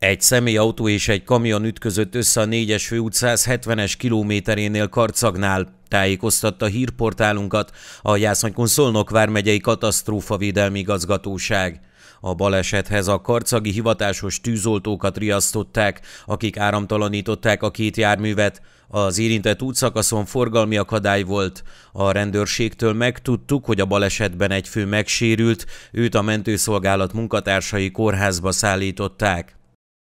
Egy személyautó és egy kamion ütközött össze a 4-es főút 170-es kilométerénél Karcagnál, tájékoztatta hírportálunkat a Jászonykon Szolnok vármegyei védelmi igazgatóság. A balesethez a karcagi hivatásos tűzoltókat riasztották, akik áramtalanították a két járművet. Az érintett útszakaszon forgalmi akadály volt. A rendőrségtől megtudtuk, hogy a balesetben egy fő megsérült, őt a mentőszolgálat munkatársai kórházba szállították.